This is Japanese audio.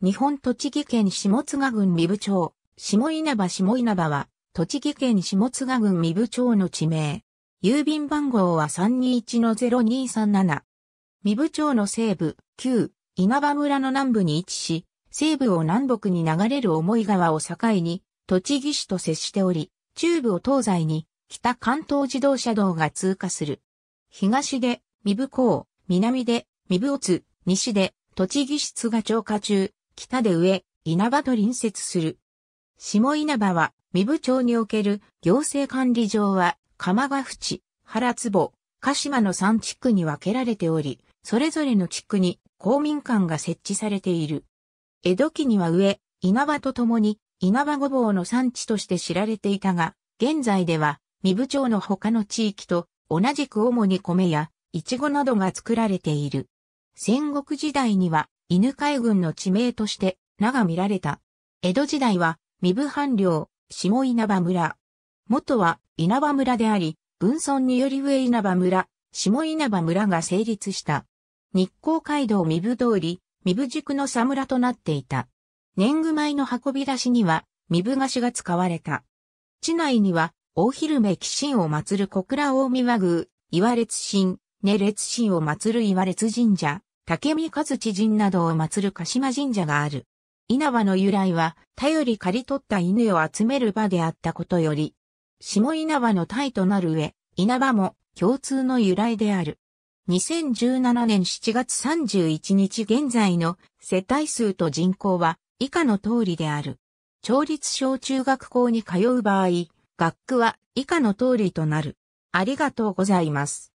日本栃木県下津郡三部町、下稲葉下稲葉は、栃木県下津郡三部町の地名。郵便番号は321-0237。三部町の西部、旧、稲葉村の南部に位置し、西部を南北に流れる重井川を境に、栃木市と接しており、中部を東西に、北関東自動車道が通過する。東で、三部港、南で、三部津、西で、栃木市津賀町下中、北で上、稲葉と隣接する。下稲葉は、三部町における行政管理上は、鎌ヶ淵、原坪、鹿島の3地区に分けられており、それぞれの地区に公民館が設置されている。江戸期には上、稲葉と共に、稲葉ごぼうの産地として知られていたが、現在では、三部町の他の地域と同じく主に米や、イチゴなどが作られている。戦国時代には、犬海軍の地名として名が見られた。江戸時代は、三部藩領、下稲葉村。元は稲葉村であり、文村により上稲葉村、下稲葉村が成立した。日光街道三部通り、三部宿の佐村となっていた。年貢米の運び出しには、三部菓子が使われた。地内には、大昼目騎神を祀る小倉大見和宮、岩列神、根列神を祀る岩列神社、竹見和知人などを祀る鹿島神社がある。稲葉の由来は、頼り刈り取った犬を集める場であったことより、下稲葉の体となる上、稲葉も共通の由来である。2017年7月31日現在の世帯数と人口は以下の通りである。町立小中学校に通う場合、学区は以下の通りとなる。ありがとうございます。